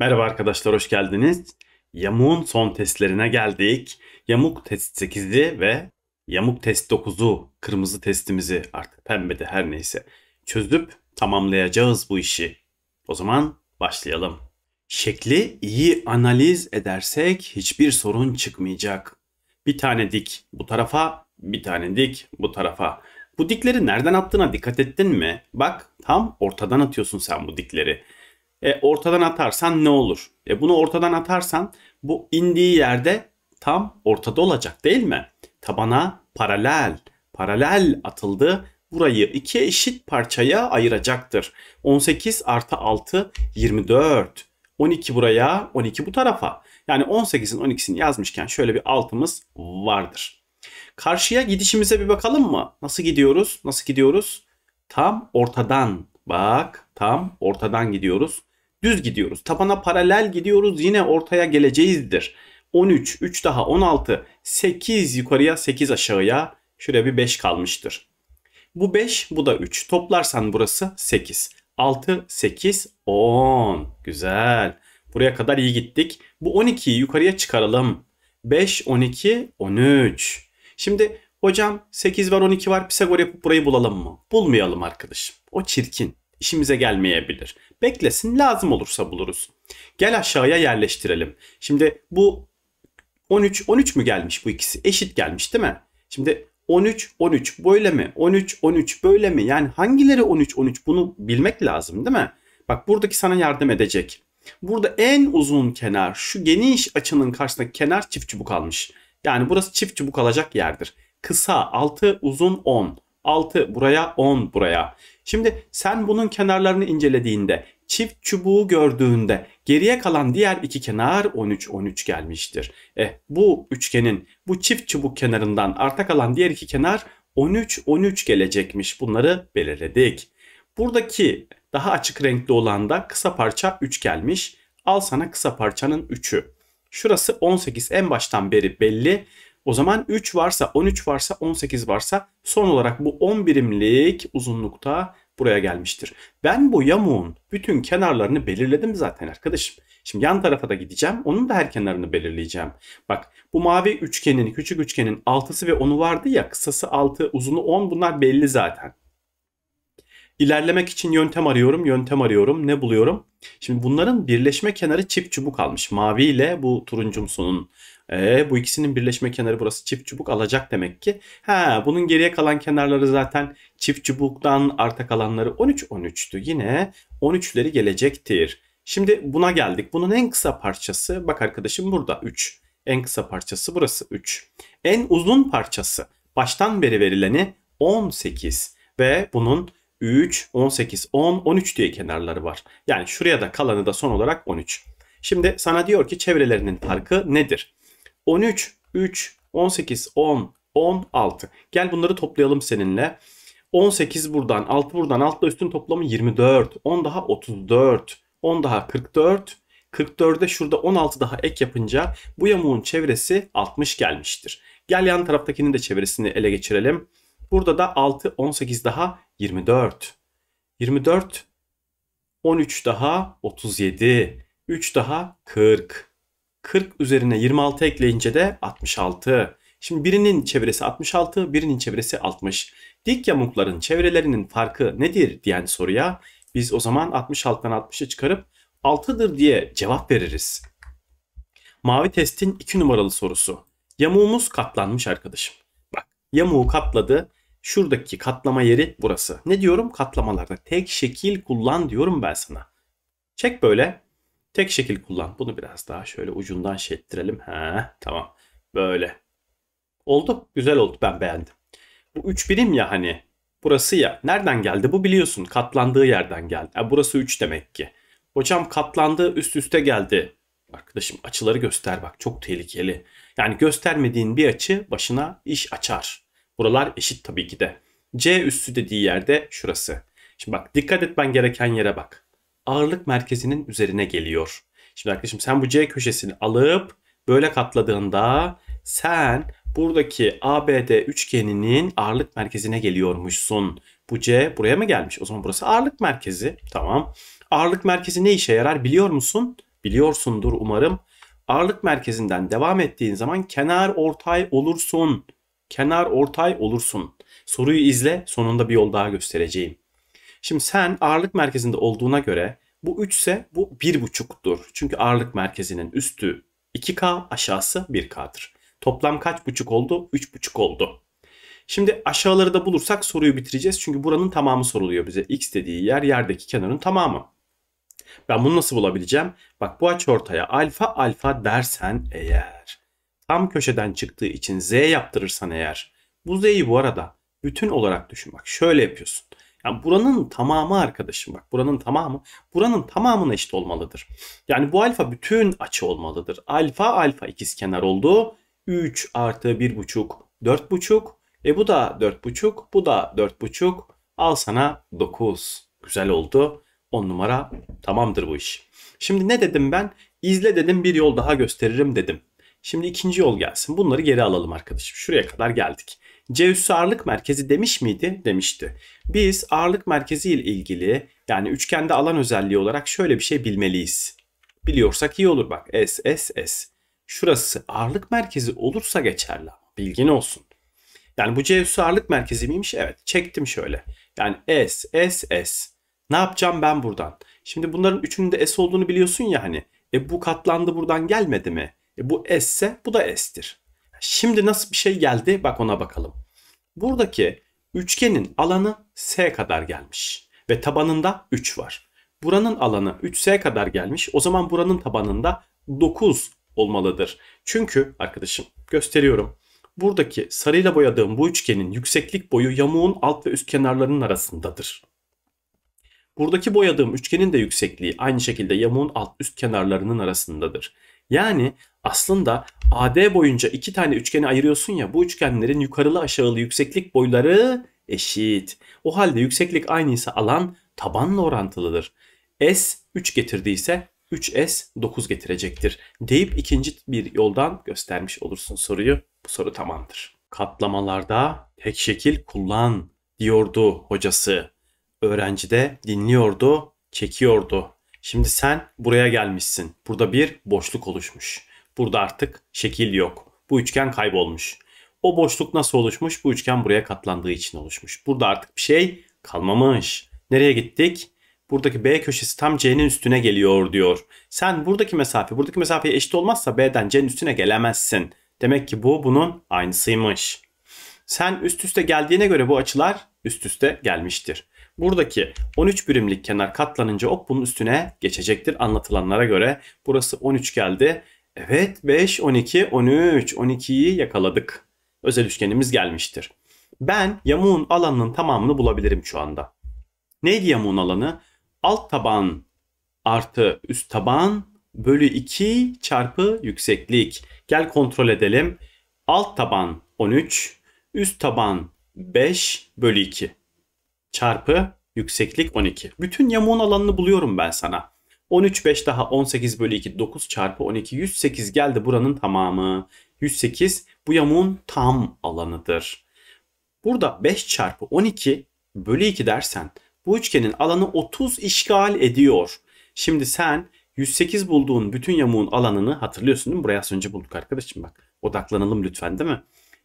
Merhaba arkadaşlar hoş geldiniz. Yamuğun son testlerine geldik. Yamuk test 8'i ve yamuk test 9'u kırmızı testimizi artık pembe de her neyse çözüp tamamlayacağız bu işi. O zaman başlayalım. Şekli iyi analiz edersek hiçbir sorun çıkmayacak. Bir tane dik bu tarafa, bir tane dik bu tarafa. Bu dikleri nereden attığına dikkat ettin mi? Bak tam ortadan atıyorsun sen bu dikleri e, ortadan atarsan ne olur? E, bunu ortadan atarsan bu indiği yerde tam ortada olacak değil mi? Tabana paralel, paralel atıldı. Burayı iki eşit parçaya ayıracaktır. 18 artı 6 24. 12 buraya 12 bu tarafa. Yani 18'in 12'sini yazmışken şöyle bir altımız vardır. Karşıya gidişimize bir bakalım mı? Nasıl gidiyoruz? Nasıl gidiyoruz? Tam ortadan. Bak tam ortadan gidiyoruz düz gidiyoruz. Tabana paralel gidiyoruz yine ortaya geleceğizdir. 13, 3 daha 16, 8 yukarıya 8 aşağıya şuraya bir 5 kalmıştır. Bu 5 bu da 3 toplarsan burası 8. 6, 8, 10 güzel. Buraya kadar iyi gittik. Bu 12'yi yukarıya çıkaralım. 5, 12, 13. Şimdi hocam 8 var 12 var Pisagor yapıp burayı bulalım mı? Bulmayalım arkadaşım. O çirkin işimize gelmeyebilir. Beklesin lazım olursa buluruz. Gel aşağıya yerleştirelim. Şimdi bu 13 13 mü gelmiş bu ikisi? Eşit gelmiş değil mi? Şimdi 13 13 böyle mi? 13 13 böyle mi? Yani hangileri 13 13 bunu bilmek lazım değil mi? Bak buradaki sana yardım edecek. Burada en uzun kenar şu geniş açının karşısındaki kenar çift çubuk almış. Yani burası çift çubuk alacak yerdir. Kısa 6 uzun 10. 6 buraya 10 buraya. Şimdi sen bunun kenarlarını incelediğinde çift çubuğu gördüğünde geriye kalan diğer iki kenar 13 13 gelmiştir. Eh bu üçgenin bu çift çubuk kenarından arta kalan diğer iki kenar 13 13 gelecekmiş. Bunları belirledik. Buradaki daha açık renkli olan da kısa parça 3 gelmiş. Al sana kısa parçanın 3'ü. Şurası 18 en baştan beri belli. O zaman 3 varsa 13 varsa 18 varsa son olarak bu 10 birimlik uzunlukta buraya gelmiştir. Ben bu yamuğun bütün kenarlarını belirledim zaten arkadaşım. Şimdi yan tarafa da gideceğim. Onun da her kenarını belirleyeceğim. Bak bu mavi üçgenin, küçük üçgenin altısı ve onu vardı ya. Kısası 6, uzunu 10 bunlar belli zaten. İlerlemek için yöntem arıyorum, yöntem arıyorum. Ne buluyorum? Şimdi bunların birleşme kenarı çift çubuk almış. Mavi ile bu turuncumsunun e, bu ikisinin birleşme kenarı burası çift çubuk alacak demek ki. Ha bunun geriye kalan kenarları zaten çift çubuktan arta kalanları 13 13'tü. Yine 13'leri gelecektir. Şimdi buna geldik. Bunun en kısa parçası bak arkadaşım burada 3. En kısa parçası burası 3. En uzun parçası baştan beri verileni 18 ve bunun 3, 18, 10, 13 diye kenarları var. Yani şuraya da kalanı da son olarak 13. Şimdi sana diyor ki çevrelerinin farkı nedir? 13, 3, 18, 10, 16. Gel bunları toplayalım seninle. 18 buradan, 6 buradan, 6 üstün toplamı 24. 10 daha 34. 10 daha 44. 44'e şurada 16 daha ek yapınca bu yamuğun çevresi 60 gelmiştir. Gel yan taraftakinin de çevresini ele geçirelim. Burada da 6, 18 daha 24. 24, 13 daha 37. 3 daha 40. 40 üzerine 26 ekleyince de 66. Şimdi birinin çevresi 66, birinin çevresi 60. Dik yamukların çevrelerinin farkı nedir diyen soruya biz o zaman 66'dan 60'ı çıkarıp 6'dır diye cevap veririz. Mavi testin 2 numaralı sorusu. Yamuğumuz katlanmış arkadaşım. Bak yamuğu katladı. Şuradaki katlama yeri burası. Ne diyorum? Katlamalarda tek şekil kullan diyorum ben sana. Çek böyle. Tek şekil kullan. Bunu biraz daha şöyle ucundan şey He, tamam. Böyle. Oldu. Güzel oldu. Ben beğendim. Bu 3 birim ya hani. Burası ya. Nereden geldi? Bu biliyorsun. Katlandığı yerden geldi. Ha, burası 3 demek ki. Hocam katlandı üst üste geldi. Arkadaşım açıları göster bak. Çok tehlikeli. Yani göstermediğin bir açı başına iş açar. Buralar eşit tabii ki de. C üssü dediği yerde şurası. Şimdi bak dikkat etmen gereken yere bak ağırlık merkezinin üzerine geliyor. Şimdi arkadaşım sen bu C köşesini alıp böyle katladığında sen buradaki ABD üçgeninin ağırlık merkezine geliyormuşsun. Bu C buraya mı gelmiş? O zaman burası ağırlık merkezi. Tamam. Ağırlık merkezi ne işe yarar biliyor musun? Biliyorsundur umarım. Ağırlık merkezinden devam ettiğin zaman kenar ortay olursun. Kenar ortay olursun. Soruyu izle sonunda bir yol daha göstereceğim. Şimdi sen ağırlık merkezinde olduğuna göre bu 3 ise bu 1,5'dur. Çünkü ağırlık merkezinin üstü 2K aşağısı 1K'dır. Toplam kaç buçuk oldu? 3,5 oldu. Şimdi aşağıları da bulursak soruyu bitireceğiz. Çünkü buranın tamamı soruluyor bize. X dediği yer yerdeki kenarın tamamı. Ben bunu nasıl bulabileceğim? Bak bu açı ortaya alfa alfa dersen eğer tam köşeden çıktığı için z yaptırırsan eğer bu z'yi bu arada bütün olarak düşün. Bak şöyle yapıyorsun. Yani buranın tamamı arkadaşım bak buranın tamamı buranın tamamına eşit olmalıdır. Yani bu alfa bütün açı olmalıdır. Alfa alfa ikiz kenar oldu. 3 artı buçuk 1,5 buçuk. E bu da buçuk bu da buçuk. Al sana 9. Güzel oldu. 10 numara tamamdır bu iş. Şimdi ne dedim ben? İzle dedim bir yol daha gösteririm dedim. Şimdi ikinci yol gelsin. Bunları geri alalım arkadaşım. Şuraya kadar geldik. C ağırlık merkezi demiş miydi? Demişti. Biz ağırlık merkezi ile ilgili yani üçgende alan özelliği olarak şöyle bir şey bilmeliyiz. Biliyorsak iyi olur bak. S, S, S. Şurası ağırlık merkezi olursa geçerli bilgin olsun. Yani bu C ağırlık merkezi miymiş? Evet. Çektim şöyle. Yani S, S, S. Ne yapacağım ben buradan? Şimdi bunların üçünün de S olduğunu biliyorsun ya hani. E bu katlandı buradan gelmedi mi? E bu S ise bu da S'tir. Şimdi nasıl bir şey geldi? Bak ona bakalım. Buradaki üçgenin alanı S kadar gelmiş ve tabanında 3 var. Buranın alanı 3S kadar gelmiş. O zaman buranın tabanında 9 olmalıdır. Çünkü arkadaşım gösteriyorum. Buradaki sarıyla boyadığım bu üçgenin yükseklik boyu yamuğun alt ve üst kenarlarının arasındadır. Buradaki boyadığım üçgenin de yüksekliği aynı şekilde yamuğun alt üst kenarlarının arasındadır. Yani aslında AD boyunca iki tane üçgeni ayırıyorsun ya bu üçgenlerin yukarılı aşağılı yükseklik boyları eşit. O halde yükseklik aynıysa alan tabanla orantılıdır. S 3 getirdiyse 3S 9 getirecektir deyip ikinci bir yoldan göstermiş olursun soruyu. Bu soru tamamdır. Katlamalarda tek şekil kullan diyordu hocası. Öğrenci de dinliyordu, çekiyordu. Şimdi sen buraya gelmişsin. Burada bir boşluk oluşmuş. Burada artık şekil yok. Bu üçgen kaybolmuş. O boşluk nasıl oluşmuş? Bu üçgen buraya katlandığı için oluşmuş. Burada artık bir şey kalmamış. Nereye gittik? Buradaki B köşesi tam C'nin üstüne geliyor diyor. Sen buradaki mesafe, buradaki mesafeye eşit olmazsa B'den C'nin üstüne gelemezsin. Demek ki bu bunun aynısıymış. Sen üst üste geldiğine göre bu açılar üst üste gelmiştir. Buradaki 13 birimlik kenar katlanınca ok bunun üstüne geçecektir anlatılanlara göre. Burası 13 geldi. Evet 5, 12, 13, 12'yi yakaladık. Özel üçgenimiz gelmiştir. Ben yamuğun alanının tamamını bulabilirim şu anda. Neydi yamuğun alanı? Alt taban artı üst taban bölü 2 çarpı yükseklik. Gel kontrol edelim. Alt taban 13, üst taban 5 bölü 2 çarpı yükseklik 12. Bütün yamuğun alanını buluyorum ben sana. 13 5 daha 18 bölü 2 9 çarpı 12 108 geldi buranın tamamı. 108 bu yamuğun tam alanıdır. Burada 5 çarpı 12 bölü 2 dersen bu üçgenin alanı 30 işgal ediyor. Şimdi sen 108 bulduğun bütün yamuğun alanını hatırlıyorsun değil mi? Buraya az önce bulduk arkadaşım bak. Odaklanalım lütfen değil mi?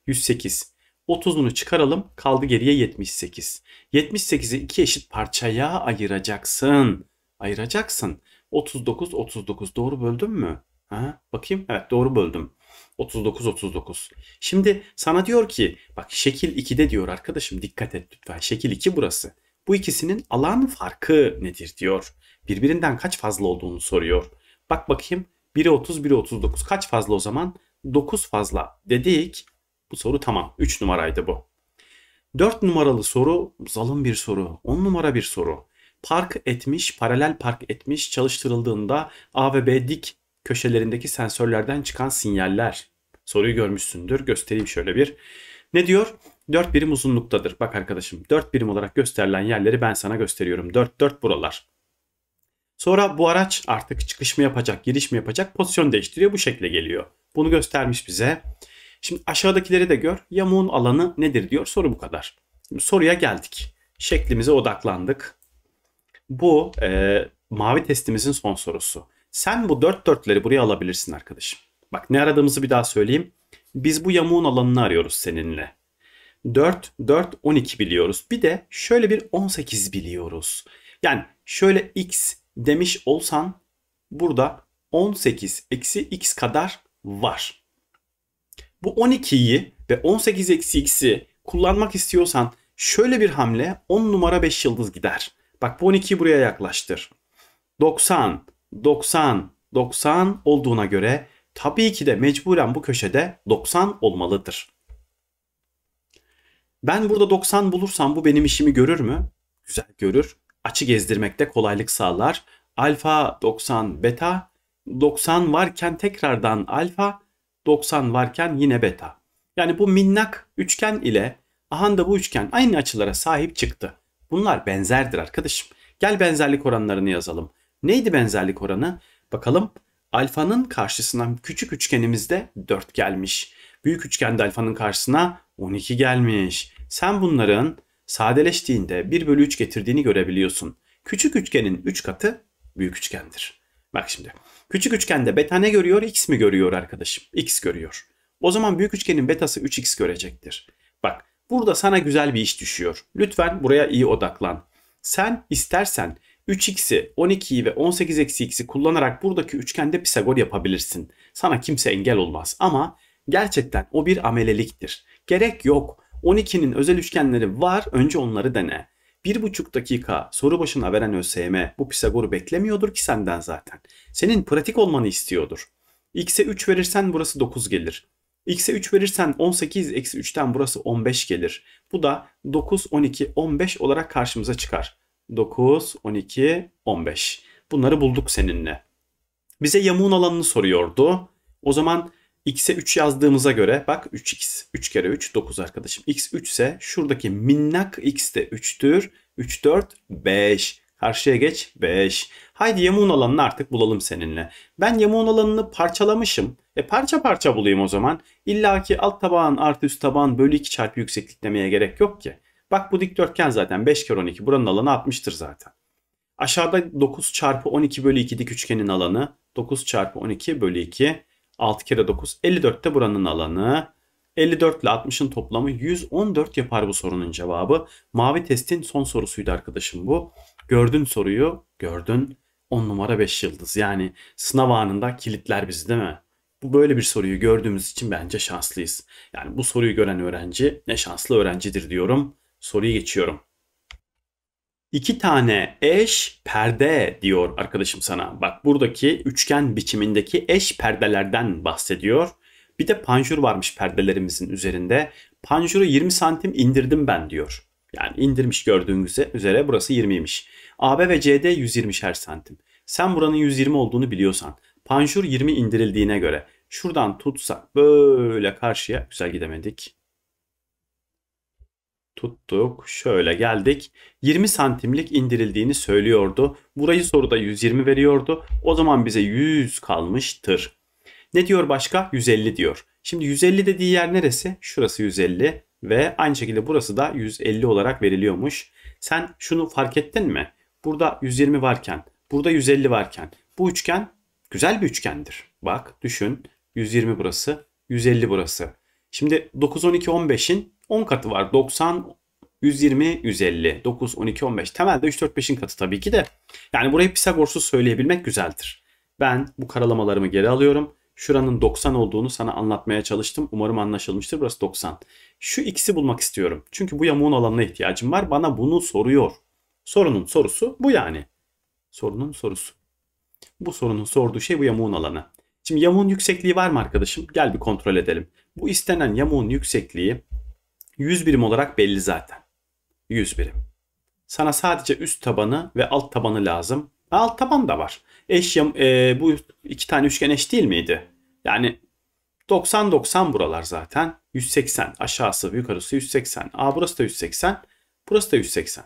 108. 30'unu çıkaralım kaldı geriye 78. 78'i iki eşit parçaya ayıracaksın. Ayıracaksın. 39 39 doğru böldüm mü? Ha? Bakayım. Evet doğru böldüm. 39 39. Şimdi sana diyor ki bak şekil 2'de diyor arkadaşım dikkat et lütfen. Şekil 2 burası. Bu ikisinin alan farkı nedir diyor. Birbirinden kaç fazla olduğunu soruyor. Bak bakayım 1'e 30 1'e 39 kaç fazla o zaman? 9 fazla dedik. Bu soru tamam. 3 numaraydı bu. 4 numaralı soru zalim bir soru. 10 numara bir soru park etmiş, paralel park etmiş çalıştırıldığında A ve B dik köşelerindeki sensörlerden çıkan sinyaller. Soruyu görmüşsündür. Göstereyim şöyle bir. Ne diyor? 4 birim uzunluktadır. Bak arkadaşım 4 birim olarak gösterilen yerleri ben sana gösteriyorum. 4 4 buralar. Sonra bu araç artık çıkış mı yapacak, giriş mi yapacak pozisyon değiştiriyor. Bu şekle geliyor. Bunu göstermiş bize. Şimdi aşağıdakileri de gör. Yamuğun alanı nedir diyor. Soru bu kadar. Şimdi soruya geldik. Şeklimize odaklandık. Bu e, mavi testimizin son sorusu. Sen bu dört dörtleri buraya alabilirsin arkadaşım. Bak ne aradığımızı bir daha söyleyeyim. Biz bu yamuğun alanını arıyoruz seninle. 4, 4, 12 biliyoruz. Bir de şöyle bir 18 biliyoruz. Yani şöyle x demiş olsan burada 18 eksi x kadar var. Bu 12'yi ve 18 eksi x'i kullanmak istiyorsan şöyle bir hamle 10 numara 5 yıldız gider. Bak bu 12'yi buraya yaklaştır. 90, 90, 90 olduğuna göre tabii ki de mecburen bu köşede 90 olmalıdır. Ben burada 90 bulursam bu benim işimi görür mü? Güzel görür. Açı gezdirmekte kolaylık sağlar. Alfa 90 beta 90 varken tekrardan alfa 90 varken yine beta. Yani bu minnak üçgen ile ahanda bu üçgen aynı açılara sahip çıktı. Bunlar benzerdir arkadaşım. Gel benzerlik oranlarını yazalım. Neydi benzerlik oranı? Bakalım alfanın karşısına küçük üçgenimizde 4 gelmiş. Büyük üçgende alfanın karşısına 12 gelmiş. Sen bunların sadeleştiğinde 1 bölü 3 getirdiğini görebiliyorsun. Küçük üçgenin 3 katı büyük üçgendir. Bak şimdi. Küçük üçgende beta ne görüyor? X mi görüyor arkadaşım? X görüyor. O zaman büyük üçgenin betası 3x görecektir. Burada sana güzel bir iş düşüyor. Lütfen buraya iyi odaklan. Sen istersen 3x'i, 12'yi ve 18-x'i kullanarak buradaki üçgende Pisagor yapabilirsin. Sana kimse engel olmaz ama gerçekten o bir ameleliktir. Gerek yok. 12'nin özel üçgenleri var önce onları dene. 1,5 dakika soru başına veren ÖSYM bu Pisagor'u beklemiyordur ki senden zaten. Senin pratik olmanı istiyordur. X'e 3 verirsen burası 9 gelir. X'e 3 verirsen 18 eksi 3'ten burası 15 gelir. Bu da 9, 12, 15 olarak karşımıza çıkar. 9, 12, 15. Bunları bulduk seninle. Bize yamuğun alanını soruyordu. O zaman x'e 3 yazdığımıza göre bak 3x. 3 kere 3 9 arkadaşım. x 3 ise şuradaki minnak x de 3'tür. 3, 4, 5. Karşıya geç 5. Haydi yamuğun alanını artık bulalım seninle. Ben yamuğun alanını parçalamışım. E parça parça bulayım o zaman. İlla ki alt tabağın artı üst tabağın bölü 2 çarpı yükseklik demeye gerek yok ki. Bak bu dikdörtgen zaten 5 kere 12 buranın alanı 60'tır zaten. Aşağıda 9 çarpı 12 bölü 2 dik üçgenin alanı. 9 çarpı 12 bölü 2. 6 kere 9 54 de buranın alanı. 54 ile 60'ın toplamı 114 yapar bu sorunun cevabı. Mavi testin son sorusuydu arkadaşım bu. Gördün soruyu, gördün. 10 numara 5 yıldız. Yani sınav anında kilitler bizi değil mi? Bu böyle bir soruyu gördüğümüz için bence şanslıyız. Yani bu soruyu gören öğrenci ne şanslı öğrencidir diyorum. Soruyu geçiyorum. İki tane eş perde diyor arkadaşım sana. Bak buradaki üçgen biçimindeki eş perdelerden bahsediyor. Bir de panjur varmış perdelerimizin üzerinde. Panjuru 20 santim indirdim ben diyor. Yani indirmiş gördüğünüz üzere burası 20'ymiş. AB ve CD 120 her santim. Sen buranın 120 olduğunu biliyorsan, panjur 20 indirildiğine göre şuradan tutsak böyle karşıya güzel gidemedik. Tuttuk, şöyle geldik. 20 santimlik indirildiğini söylüyordu. Burayı soruda 120 veriyordu. O zaman bize 100 kalmıştır. Ne diyor başka? 150 diyor. Şimdi 150 dediği yer neresi? Şurası 150. Ve aynı şekilde burası da 150 olarak veriliyormuş. Sen şunu fark ettin mi? Burada 120 varken, burada 150 varken bu üçgen güzel bir üçgendir. Bak düşün 120 burası, 150 burası. Şimdi 9, 12, 15'in 10 katı var. 90, 120, 150, 9, 12, 15. Temelde 3, 4, 5'in katı tabii ki de. Yani burayı Pisagor'suz söyleyebilmek güzeldir. Ben bu karalamalarımı geri alıyorum. Şuranın 90 olduğunu sana anlatmaya çalıştım. Umarım anlaşılmıştır. Burası 90. Şu ikisi bulmak istiyorum. Çünkü bu yamuğun alanına ihtiyacım var. Bana bunu soruyor. Sorunun sorusu bu yani. Sorunun sorusu. Bu sorunun sorduğu şey bu yamuğun alanı. Şimdi yamuğun yüksekliği var mı arkadaşım? Gel bir kontrol edelim. Bu istenen yamuğun yüksekliği 100 birim olarak belli zaten. 100 birim. Sana sadece üst tabanı ve alt tabanı lazım. Alt taban da var. Eş e, bu iki tane üçgen eş değil miydi? Yani 90-90 buralar zaten. 180 aşağısı yukarısı 180. A burası da 180. Burası da 180.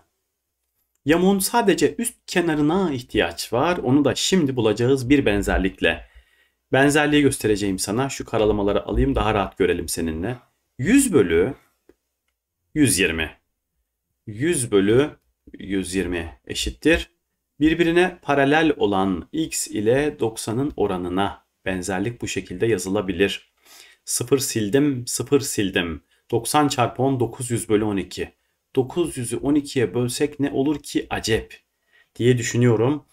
Yamuğun sadece üst kenarına ihtiyaç var. Onu da şimdi bulacağız bir benzerlikle. Benzerliği göstereceğim sana. Şu karalamaları alayım daha rahat görelim seninle. 100 bölü 120. 100 bölü 120 eşittir. Birbirine paralel olan x ile 90'ın oranına benzerlik bu şekilde yazılabilir. 0 sildim, 0 sildim. 90 çarpı 10, 900 bölü 12. 900'ü 12'ye bölsek ne olur ki acep diye düşünüyorum.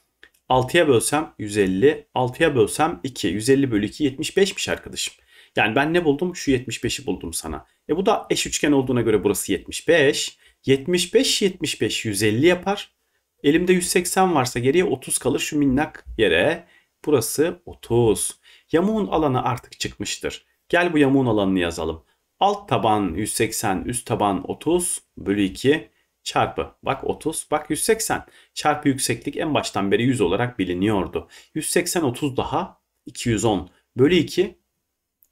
6'ya bölsem 150, 6'ya bölsem 2. 150 bölü 2 75'miş arkadaşım. Yani ben ne buldum? Şu 75'i buldum sana. E bu da eş üçgen olduğuna göre burası 75. 75, 75, 150 yapar. Elimde 180 varsa geriye 30 kalır şu minnak yere. Burası 30. Yamuğun alanı artık çıkmıştır. Gel bu yamuğun alanını yazalım. Alt taban 180, üst taban 30 bölü 2 çarpı bak 30 bak 180 çarpı yükseklik en baştan beri 100 olarak biliniyordu. 180 30 daha 210 bölü 2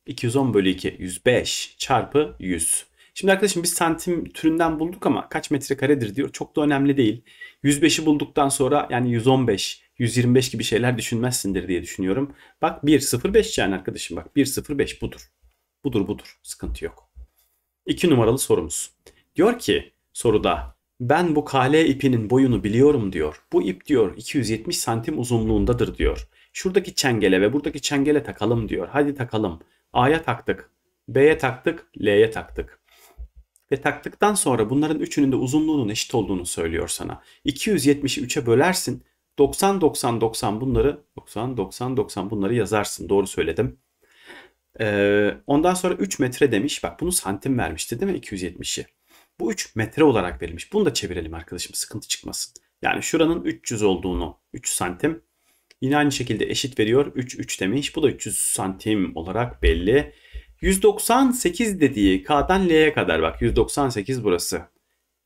210 bölü 2 105 çarpı 100. Şimdi arkadaşım biz santim türünden bulduk ama kaç metrekaredir diyor. Çok da önemli değil. 105'i bulduktan sonra yani 115, 125 gibi şeyler düşünmezsindir diye düşünüyorum. Bak 105 yani arkadaşım bak 105 budur. Budur budur. Sıkıntı yok. İki numaralı sorumuz. Diyor ki soruda ben bu kale ipinin boyunu biliyorum diyor. Bu ip diyor 270 santim uzunluğundadır diyor. Şuradaki çengele ve buradaki çengele takalım diyor. Hadi takalım. A'ya taktık. B'ye taktık. L'ye taktık ve taktıktan sonra bunların üçünün de uzunluğunun eşit olduğunu söylüyor sana. 270'i 3'e bölersin. 90 90 90 bunları 90 90 90 bunları yazarsın. Doğru söyledim. Ee, ondan sonra 3 metre demiş. Bak bunu santim vermişti değil mi 270'i? Bu 3 metre olarak verilmiş. Bunu da çevirelim arkadaşım sıkıntı çıkmasın. Yani şuranın 300 olduğunu 3 santim. Yine aynı şekilde eşit veriyor. 3 3 demiş. Bu da 300 santim olarak belli. 198 dediği K'dan L'ye kadar bak 198 burası.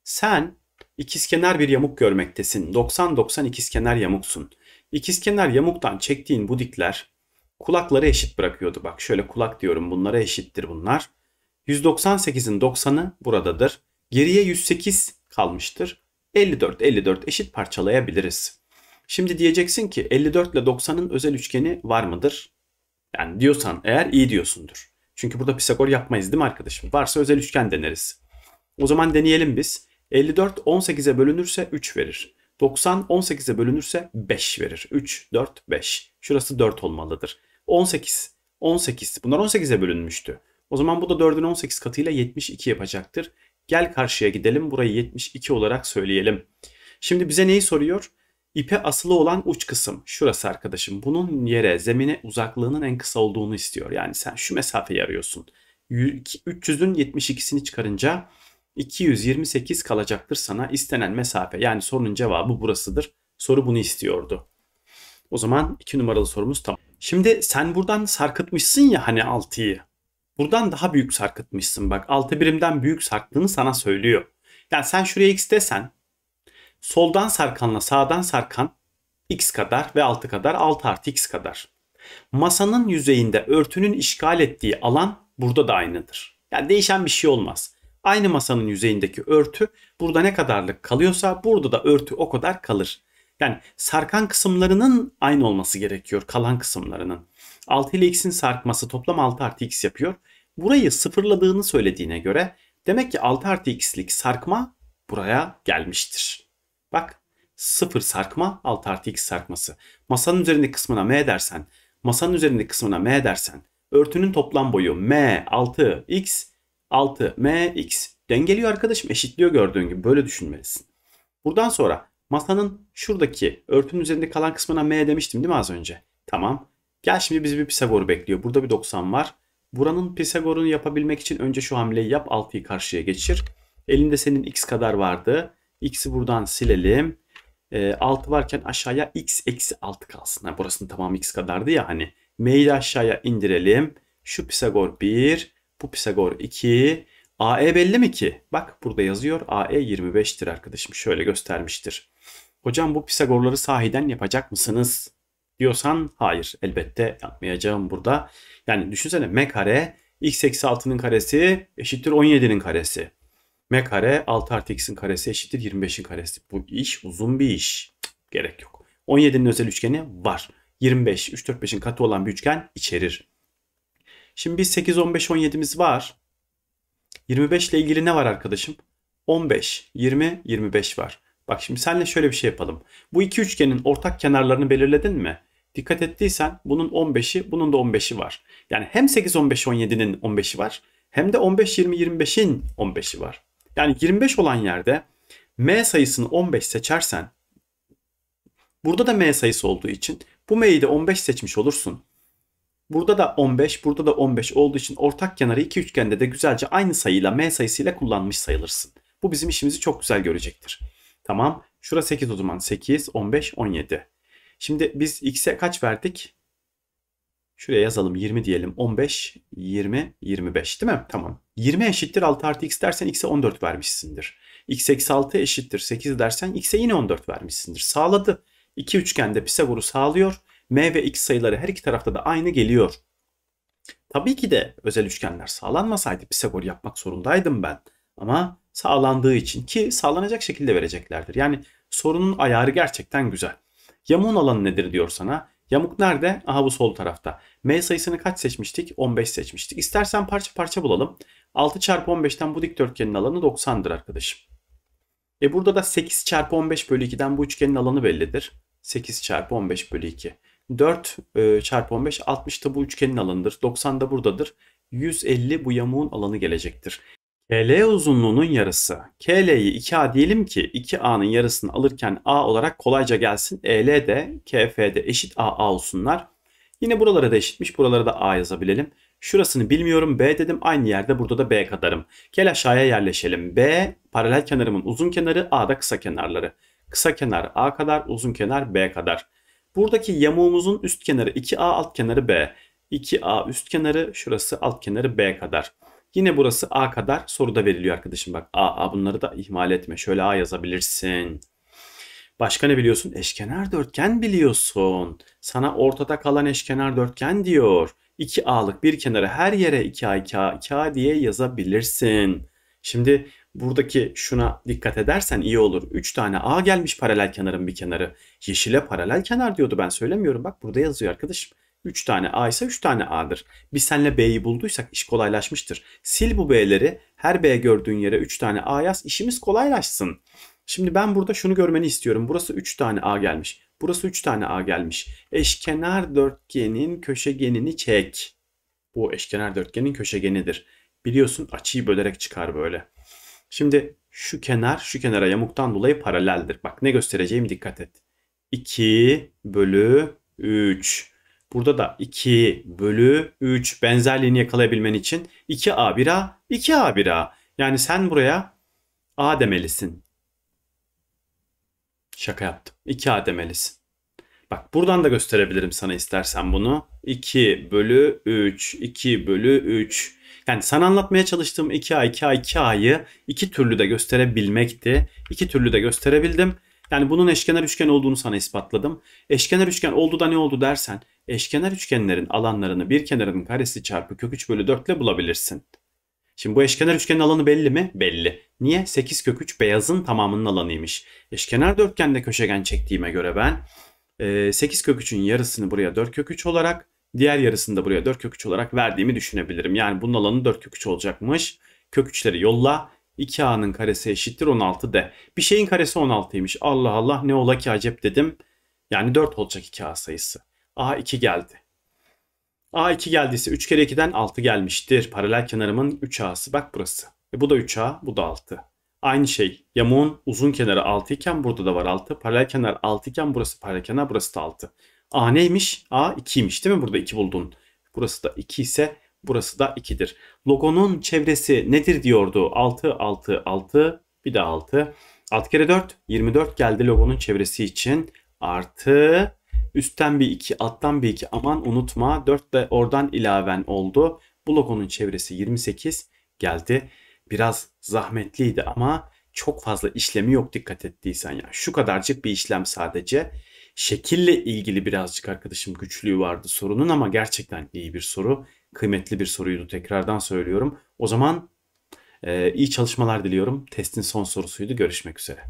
Sen ikizkenar bir yamuk görmektesin. 90-90 ikizkenar yamuksun. İkizkenar yamuktan çektiğin bu dikler kulakları eşit bırakıyordu. Bak şöyle kulak diyorum bunlara eşittir bunlar. 198'in 90'ı buradadır. Geriye 108 kalmıştır. 54 54 eşit parçalayabiliriz. Şimdi diyeceksin ki 54 ile 90'ın özel üçgeni var mıdır? Yani diyorsan eğer iyi diyorsundur. Çünkü burada Pisagor yapmayız değil mi arkadaşım? Varsa özel üçgen deneriz. O zaman deneyelim biz. 54 18'e bölünürse 3 verir. 90 18'e bölünürse 5 verir. 3, 4, 5. Şurası 4 olmalıdır. 18, 18. Bunlar 18'e bölünmüştü. O zaman bu da 4'ün 18 katıyla 72 yapacaktır. Gel karşıya gidelim. Burayı 72 olarak söyleyelim. Şimdi bize neyi soruyor? İpe asılı olan uç kısım şurası arkadaşım. Bunun yere, zemine uzaklığının en kısa olduğunu istiyor. Yani sen şu mesafeyi arıyorsun. 300'ün 72'sini çıkarınca 228 kalacaktır sana istenen mesafe. Yani sorunun cevabı burasıdır. Soru bunu istiyordu. O zaman 2 numaralı sorumuz tamam. Şimdi sen buradan sarkıtmışsın ya hani 6'yı. Buradan daha büyük sarkıtmışsın bak. 6 birimden büyük sarktığını sana söylüyor. Yani sen şuraya x desen Soldan sarkanla sağdan sarkan x kadar ve 6 kadar 6 artı x kadar. Masanın yüzeyinde örtünün işgal ettiği alan burada da aynıdır. Yani değişen bir şey olmaz. Aynı masanın yüzeyindeki örtü burada ne kadarlık kalıyorsa burada da örtü o kadar kalır. Yani sarkan kısımlarının aynı olması gerekiyor kalan kısımlarının. 6 ile x'in sarkması toplam 6 artı x yapıyor. Burayı sıfırladığını söylediğine göre demek ki 6 artı x'lik sarkma buraya gelmiştir. Bak 0 sarkma 6 artı x sarkması. Masanın üzerindeki kısmına m dersen, masanın üzerindeki kısmına m dersen, örtünün toplam boyu m 6 x 6 m x. Dengeliyor arkadaşım eşitliyor gördüğün gibi böyle düşünmelisin. Buradan sonra masanın şuradaki örtünün üzerinde kalan kısmına m demiştim değil mi az önce? Tamam. Gel şimdi bizi bir Pisagor bekliyor. Burada bir 90 var. Buranın Pisagor'unu yapabilmek için önce şu hamleyi yap. 6'yı karşıya geçir. Elinde senin x kadar vardı. X'i buradan silelim. E, ee, 6 varken aşağıya x eksi 6 kalsın. Yani burasının tamamı x kadardı ya hani. M'yi aşağıya indirelim. Şu Pisagor 1, bu Pisagor 2. AE belli mi ki? Bak burada yazıyor AE 25'tir arkadaşım. Şöyle göstermiştir. Hocam bu Pisagorları sahiden yapacak mısınız? Diyorsan hayır elbette yapmayacağım burada. Yani düşünsene m kare x eksi 6'nın karesi eşittir 17'nin karesi m kare 6 artı x'in karesi eşittir 25'in karesi. Bu iş uzun bir iş. gerek yok. 17'nin özel üçgeni var. 25, 3, 4, 5'in katı olan bir üçgen içerir. Şimdi biz 8, 15, 17'miz var. 25 ile ilgili ne var arkadaşım? 15, 20, 25 var. Bak şimdi senle şöyle bir şey yapalım. Bu iki üçgenin ortak kenarlarını belirledin mi? Dikkat ettiysen bunun 15'i, bunun da 15'i var. Yani hem 8, 15, 17'nin 15'i var hem de 15, 20, 25'in 15'i var. Yani 25 olan yerde m sayısını 15 seçersen burada da m sayısı olduğu için bu m'yi de 15 seçmiş olursun. Burada da 15, burada da 15 olduğu için ortak kenarı iki üçgende de güzelce aynı sayıyla m sayısıyla kullanmış sayılırsın. Bu bizim işimizi çok güzel görecektir. Tamam. Şura 8 o zaman. 8, 15, 17. Şimdi biz x'e kaç verdik? Şuraya yazalım 20 diyelim. 15, 20, 25 değil mi? Tamam. 20 eşittir 6 artı x dersen x'e 14 vermişsindir. x eksi 6 eşittir 8 dersen x'e yine 14 vermişsindir. Sağladı. İki üçgende Pisagor'u sağlıyor. m ve x sayıları her iki tarafta da aynı geliyor. Tabii ki de özel üçgenler sağlanmasaydı Pisagor yapmak zorundaydım ben. Ama sağlandığı için ki sağlanacak şekilde vereceklerdir. Yani sorunun ayarı gerçekten güzel. Yamuğun alanı nedir diyor sana. Yamuk nerede? Aha bu sol tarafta. M sayısını kaç seçmiştik? 15 seçmiştik. İstersen parça parça bulalım. 6 çarpı 15'ten bu dikdörtgenin alanı 90'dır arkadaşım. E burada da 8 çarpı 15 bölü 2'den bu üçgenin alanı bellidir. 8 çarpı 15 bölü 2. 4 e, çarpı 15 60 da bu üçgenin alanıdır. 90 da buradadır. 150 bu yamuğun alanı gelecektir. KL uzunluğunun yarısı. KL'yi 2A diyelim ki 2A'nın yarısını alırken A olarak kolayca gelsin. EL de KF'de eşit AA olsunlar. Yine buralara da eşitmiş. Buralara da A yazabilelim. Şurasını bilmiyorum B dedim. Aynı yerde burada da B kadarım. Gel aşağıya yerleşelim. B paralel kenarımın uzun kenarı A da kısa kenarları. Kısa kenar A kadar uzun kenar B kadar. Buradaki yamuğumuzun üst kenarı 2A alt kenarı B. 2A üst kenarı şurası alt kenarı B kadar. Yine burası A kadar soruda veriliyor arkadaşım. Bak A, A bunları da ihmal etme. Şöyle A yazabilirsin. Başka ne biliyorsun? Eşkenar dörtgen biliyorsun. Sana ortada kalan eşkenar dörtgen diyor. 2A'lık bir kenara her yere 2A 2A 2A diye yazabilirsin. Şimdi buradaki şuna dikkat edersen iyi olur. 3 tane A gelmiş paralel kenarın bir kenarı. Yeşile paralel kenar diyordu ben söylemiyorum. Bak burada yazıyor arkadaşım. 3 tane A ise 3 tane A'dır. Biz senle B'yi bulduysak iş kolaylaşmıştır. Sil bu B'leri her B gördüğün yere 3 tane A yaz işimiz kolaylaşsın. Şimdi ben burada şunu görmeni istiyorum. Burası 3 tane A gelmiş. Burası 3 tane A gelmiş. Eşkenar dörtgenin köşegenini çek. Bu eşkenar dörtgenin köşegenidir. Biliyorsun açıyı bölerek çıkar böyle. Şimdi şu kenar şu kenara yamuktan dolayı paraleldir. Bak ne göstereceğim dikkat et. 2 bölü 3. Burada da 2 bölü 3 benzerliğini yakalayabilmen için 2A1A, 2A1A. Yani sen buraya A demelisin. Şaka yaptım. 2A demelisin. Bak buradan da gösterebilirim sana istersen bunu. 2 bölü 3, 2 bölü 3. Yani sana anlatmaya çalıştığım 2A, 2A, 2A'yı iki türlü de gösterebilmekti. İki türlü de gösterebildim. Yani bunun eşkenar üçgen olduğunu sana ispatladım. Eşkenar üçgen oldu da ne oldu dersen eşkenar üçgenlerin alanlarını bir kenarının karesi çarpı kök 3 bölü 4 ile bulabilirsin. Şimdi bu eşkenar üçgenin alanı belli mi? Belli. Niye? 8 kök 3 beyazın tamamının alanıymış. Eşkenar dörtgende köşegen çektiğime göre ben 8 e, kök 3'ün yarısını buraya 4 kök 3 olarak diğer yarısını da buraya 4 kök 3 olarak verdiğimi düşünebilirim. Yani bunun alanı 4 kök 3 olacakmış. Kök 3'leri yolla. 2a'nın karesi eşittir 16 de. Bir şeyin karesi 16'ymış. Allah Allah ne ola ki acep dedim. Yani 4 olacak 2a sayısı. A2 geldi. A2 geldiyse 3 kere 2'den 6 gelmiştir. Paralel kenarımın 3A'sı bak burası. E bu da 3A bu da 6. Aynı şey yamuğun uzun kenarı 6 iken burada da var 6. Paralel kenar 6 iken burası paralel kenar burası da 6. A neymiş? A 2'ymiş değil mi? Burada 2 buldun. Burası da 2 ise burası da 2'dir. Logonun çevresi nedir diyordu. 6, 6, 6 bir de 6. 6 kere 4 24 geldi logonun çevresi için. Artı Üstten bir iki, alttan bir iki. aman unutma. 4 de oradan ilaven oldu. Blokonun çevresi 28 geldi. Biraz zahmetliydi ama çok fazla işlemi yok dikkat ettiysen ya. şu kadarcık bir işlem sadece. Şekille ilgili birazcık arkadaşım güçlüğü vardı sorunun ama gerçekten iyi bir soru. Kıymetli bir soruydu tekrardan söylüyorum. O zaman e, iyi çalışmalar diliyorum. Testin son sorusuydu. Görüşmek üzere.